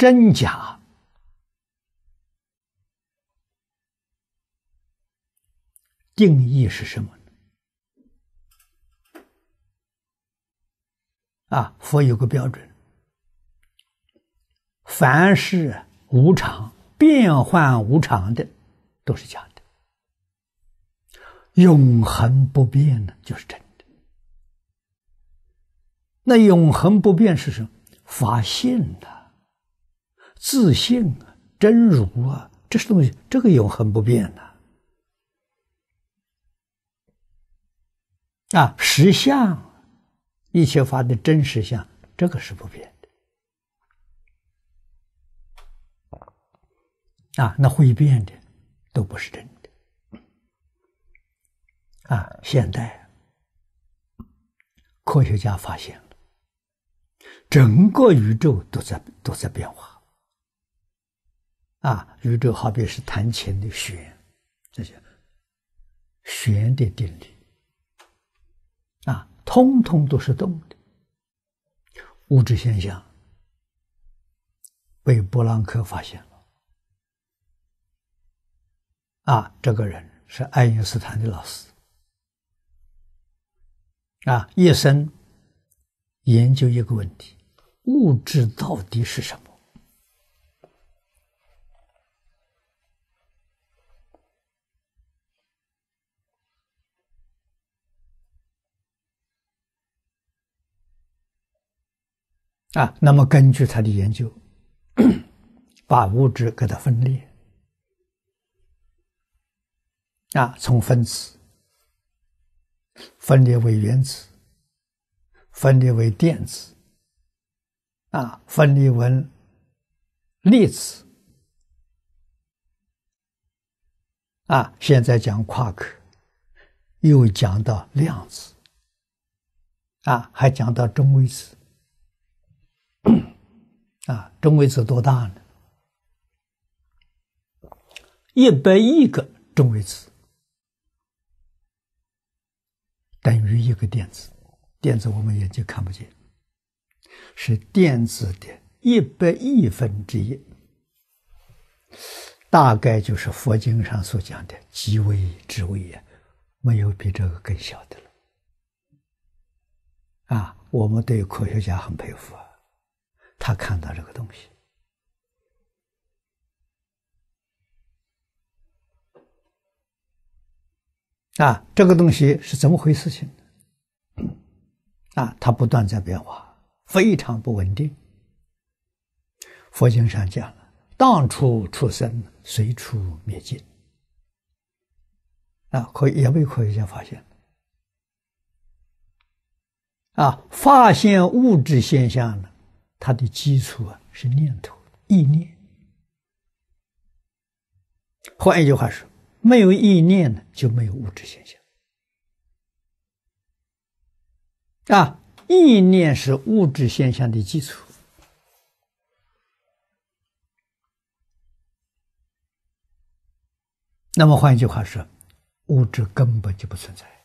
真假定义是什么呢？啊，佛有个标准：，凡是无常、变幻无常的，都是假的；，永恒不变的，就是真的。那永恒不变是什么？法性它。自信啊，真如啊，这是东西，这个永恒不变的啊。实相，一切法的真实相，这个是不变的啊。那会变的，都不是真的啊。现代科学家发现了，整个宇宙都在都在变化。啊，宇宙好比是弹琴的弦，这些弦的定律啊，通通都是动的物质现象。被波朗克发现了，啊，这个人是爱因斯坦的老师，啊，一生研究一个问题：物质到底是什么？啊，那么根据他的研究，把物质给它分裂，啊，从分子分裂为原子，分裂为电子，啊，分裂为粒子，啊，现在讲夸克，又讲到量子，啊，还讲到中微子。啊，中微子多大呢？一百亿个中微子等于一个电子，电子我们眼睛看不见，是电子的一百亿分之一，大概就是佛经上所讲的极微之微呀，没有比这个更小的了。啊，我们对科学家很佩服啊。他看到这个东西啊，这个东西是怎么回事？情啊，它不断在变化，非常不稳定。佛经上讲了：“当处出生，随处灭尽。”啊，以也被科学家发现啊，发现物质现象呢，它的基础啊是念头、意念。换一句话说，没有意念呢，就没有物质现象。啊，意念是物质现象的基础。那么，换一句话说，物质根本就不存在。